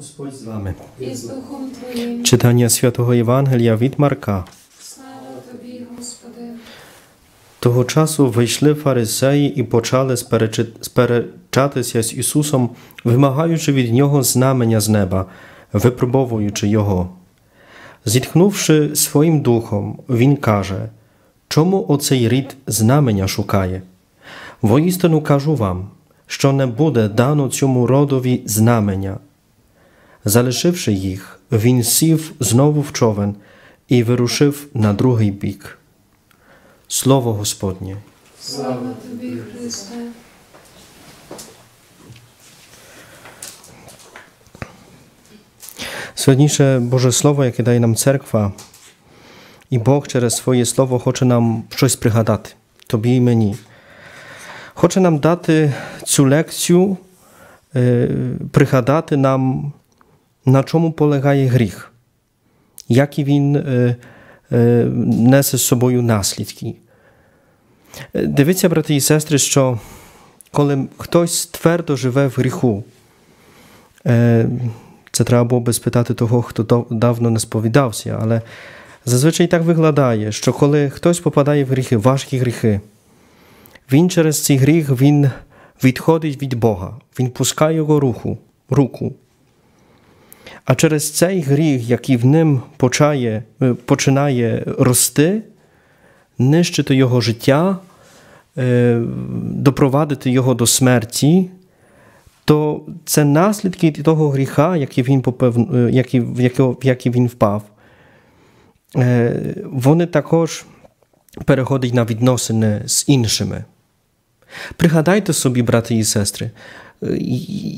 Господь з вами. І з Духом Твоїм. Читання святого Євангелія від Марка. Того часу вийшли фарисеї і почали сперечатися з Ісусом, вимагаючи від Нього знамення з неба, випробовуючи Його. Зітхнувши своїм духом, Він каже Чому оцей рід знамення шукає? Воістину кажу вам, що не буде дано цьому родові знамення. Zależywszy ich, więc znowu w i wyruszył na drugi bik. Słowo Gospodnie. Sława Tobie, Chryste. Słodniejsze Boże Słowo, jakie daje nam cerkwa i Bóg przez swoje Słowo chce nam coś przychadać, Tobie i mnie. Chce nam dać tę lekcję, e, przychadać nam на чому полягає гріх, які він е, е, несе з собою наслідки. Е, дивіться, брати і сестри, що коли хтось твердо живе в гріху, е, це треба було би спитати того, хто давно не сповідався, але зазвичай так виглядає, що коли хтось попадає в гріхи, важкі гріхи, він через цей гріх він відходить від Бога, він пускає його руху, руку. А через цей гріх, який в ним почає, е, починає рости, нищити його життя, е, допровадити його до смерті, то це наслідки того гріха, який він попив, е, який, в який він впав. Вони також переходять на відносини з іншими. Пригадайте собі, брати і сестри,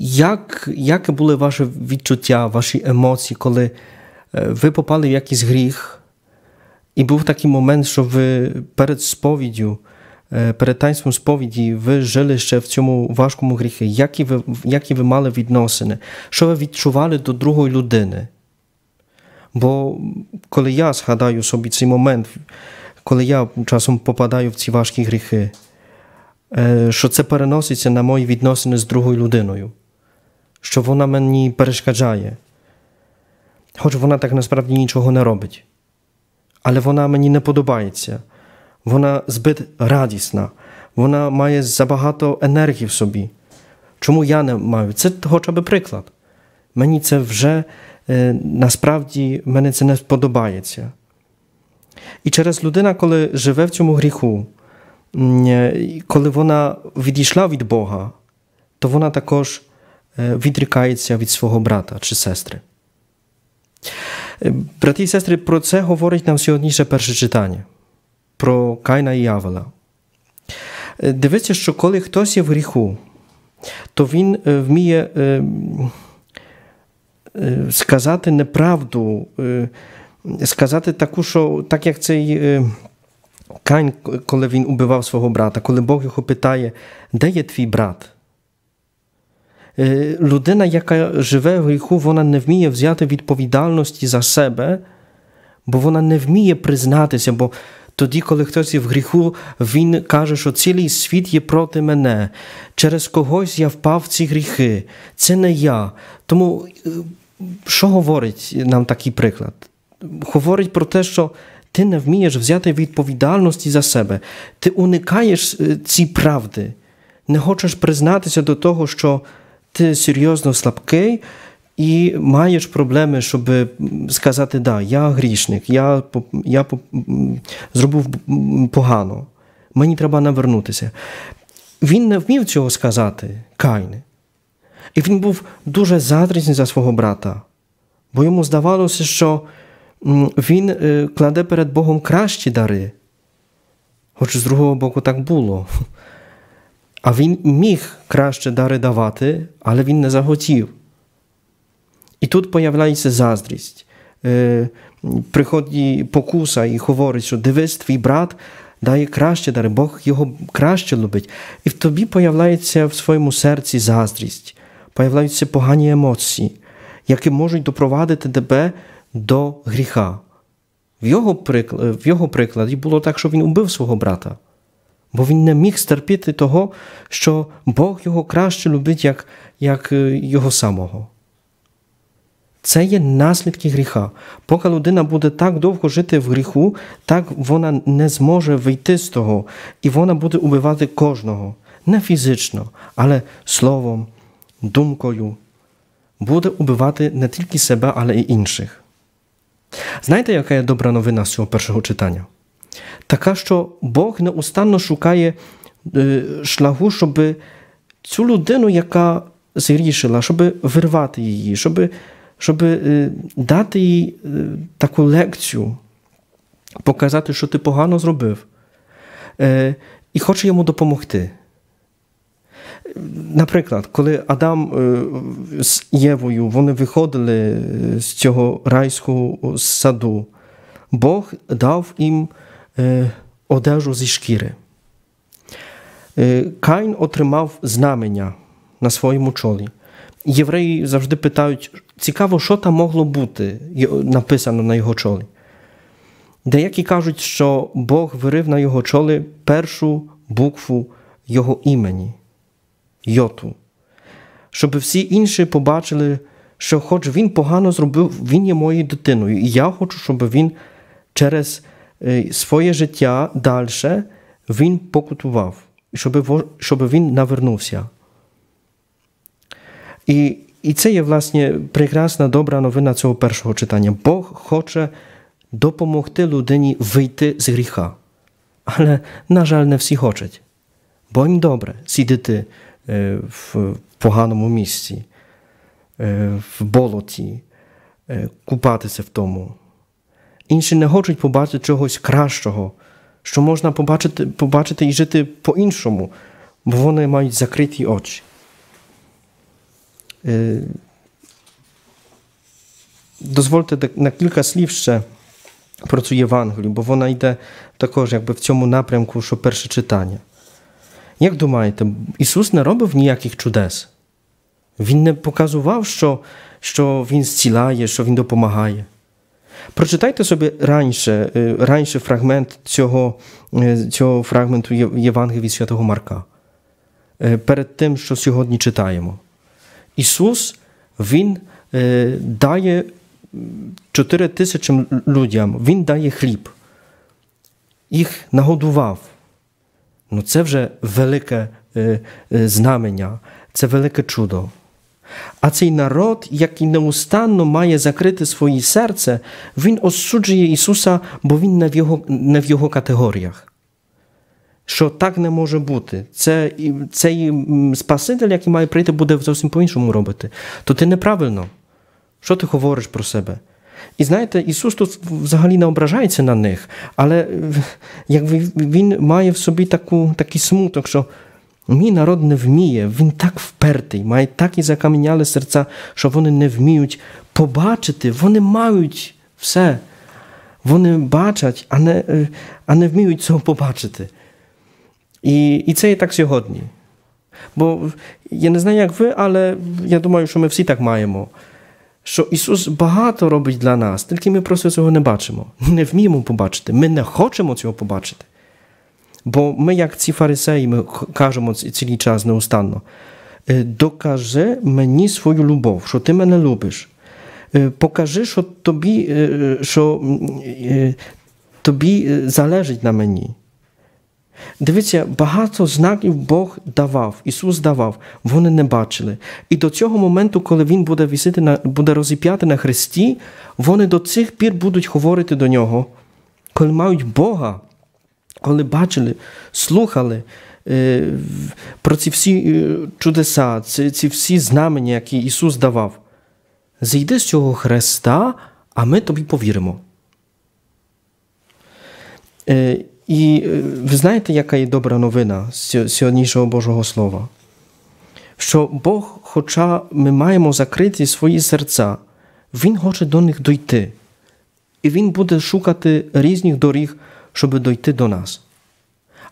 як, Яке були ваші відчуття, ваші емоції, коли е, ви попали в якийсь гріх, і був такий момент, що ви перед сповіддю, е, перед таїнством сповіді, ви жили ще в цьому важкому гріхі? Які ви, які ви мали відносини? Що ви відчували до другої людини? Бо коли я згадаю собі цей момент, коли я часом попадаю в ці важкі гріхи, Е, що це переноситься на мої відносини з другою людиною, що вона мені перешкоджає. Хоч вона так насправді нічого не робить, але вона мені не подобається, вона збит радісна, вона має забагато енергії в собі. Чому я не маю? Це хоча б приклад. Мені це вже е, насправді мені це не подобається. І через людина, коли живе в цьому гріху, Е, коли вона відійшла від Бога, то вона також е, відрікається від свого брата чи сестри. Е, брати і сестри, про це говорить нам сьогодніше перше читання про Кайна і Явела. Дивіться, що коли хтось є в гріху, то він вміє сказати неправду, сказати таку, що так як цей Кань, коли він убивав свого брата, коли Бог його питає, де є твій брат? Е, людина, яка живе в гріху, вона не вміє взяти відповідальності за себе, бо вона не вміє признатися. бо тоді, коли хтось є в гріху, він каже, що цілий світ є проти мене. Через когось я впав в ці гріхи. Це не я. Тому е, що говорить нам такий приклад? Говорить про те, що ти не вмієш взяти відповідальності за себе. Ти уникаєш ці правди, не хочеш признатися до того, що ти серйозно слабкий і маєш проблеми, щоб сказати, да, я грішник, я я зробив погано, мені треба навернутися. Він не вмів цього сказати, Кайне. І він був дуже задрізний за свого брата, бо йому здавалося, що він кладе перед Богом кращі дари. Хоч з другого боку так було. А він міг краще дари давати, але він не захотів. І тут появляється заздрість. Приходить покуса і говорить, що дивись, твій брат дає краще дари, Бог його краще любить. І в тобі появляється в своєму серці заздрість, появляються погані емоції, які можуть допровадити тебе до гріха. В його в його прикладі було так, що він убив свого брата, бо він не міг стерпіти того, що Бог його краще любить, як, як е, його самого. Це є наслідки гріха. Поки людина буде так довго жити в гріху, так вона не зможе вийти з того, і вона буде убивати кожного. Не фізично, але словом, думкою. Буде убивати не тільки себе, але й інших. Знаєте, яка є добра новина з цього першого читання? Така, що Бог неустанно шукає е, шляху, щоб цю людину, яка зрішила, щоб вирвати її, щоб щоб е, дати їй е, таку лекцію, показати, що ти погано зробив, і хоче йому допомогти. Наприклад, коли Адам е, з Євою вони виходили е, з цього райського е, саду, Бог дав їм одежу зі шкіри. Кайн отримав знамення на своєму чолі. Євреї завжди питають: цікаво, що там могло бути написано на його чолі. Деякі кажуть, що Бог вирив на його чолі першу букву його імені йоту, щоб всі інші побачили, що, хоч він погано зробив, він є моєю дитиною. І я хочу, щоб він через е, своє життя далі він покутував, щоб щоб він навернувся. І і це є, власне, прекрасна добра новина цього першого читання. Бог хоче допомогти людині вийти з гріха. Але, на жаль, не всі хочуть. Бо їм добре сідати Е, в поганому місці, е, в болоті, е, купатися в тому. Інші не хочуть побачити чогось кращого, що можна побачити побачити і жити по-іншому, бо вони мають закриті очі. Дозвольте на кілька слів ще про цю Євангелію, бо вона йде також якби в цьому напрямку, що перше читання. Як думаєте, Ісус не робив ніяких чудес? Він не показував, що що Він зцілає, що Він допомагає. Прочитайте собі раніше е, раніше фрагмент цього е, цього фрагменту Євангелії Святого Марка. Е, перед тим, що сьогодні читаємо. Ісус Він дає 4 тисячам людям, Він дає хліб, їх нагодував ну це вже велике е, е, знамення, це велике чудо. А цей народ, який неустанно має закрити своє серце, він осуджує Ісуса, бо Він не в Його не в його категоріях. Що так не може бути. Це, Цей Спаситель, який має прийти, буде зовсім по-іншому робити. То ти неправильно. Що ти говориш про себе? I znajdę, Jezus tu wzali naobrażajcy na nich, ale e, jak win maje w sobie taku, taki smutek, że mi narodny w mije, tak wperty, ma takie zakamieniale serca, że one nie wmiją, pobaczy ty, one mają wse, one baczać, a nie, e, a nie wmiją, co pobaczy ty. I, i co je tak siechodni. Bo ja nie znaję jak wy, ale ja думаю, już my wszyscy tak majemo що Ісус багато робить для нас, тільки ми просто цього не бачимо, не вміємо побачити. Ми не хочемо цього побачити. Бо ми, як ці фарисеї, ми кажемо цілий час неустанно. Докажи мені свою любов, що ти мене любиш. Покажи, що тобі що тобі залежить на мені. Дивіться, багато знаків Бог давав, Ісус давав, вони не бачили. І до цього моменту, коли Він буде вісити на буде розіп'яти на хресті, вони до цих пір будуть говорити до нього, коли мають Бога, коли бачили, слухали. Е, про ці всі е, чудеса, ці, ці всі знамення, які Ісус давав. Зійди з цього Хреста, а ми тобі повіримо. Е, і е, ви знаєте, яка є добра новина з сьогоднішнього Божого Слова? Що Бог, хоча ми маємо закриті свої серця, Він хоче до них дойти. І Він буде шукати різних доріг, щоб дойти до нас.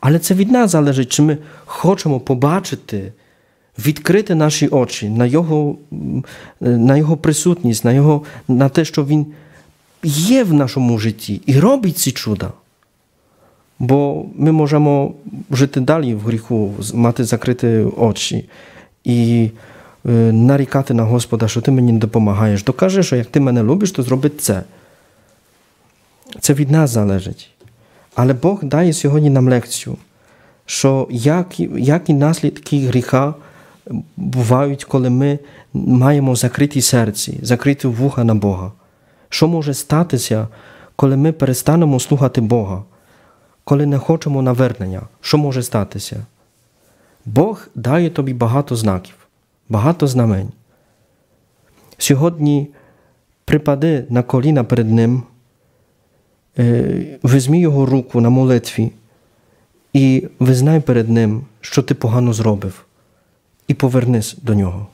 Але це від нас залежить, чи ми хочемо побачити, відкрити наші очі на Його на його присутність, на, його, на те, що Він є в нашому житті і робить ці чуда. Бо ми можемо жити далі в гріху, мати закриті очі і нарікати на Господа, що ти мені не допомагаєш. Докажи, що як ти мене любиш, то зроби це. Це від нас залежить. Але Бог дає сьогодні нам лекцію, що які, які наслідки гріха бувають, коли ми маємо закриті серці, закриті вуха на Бога. Що може статися, коли ми перестанемо слухати Бога? коли не хочемо навернення, що може статися? Бог дає тобі багато знаків, багато знамень. Сьогодні припади на коліна перед Ним, е, візьми його руку на молитві і визнай перед Ним, що ти погано зробив, і повернись до нього.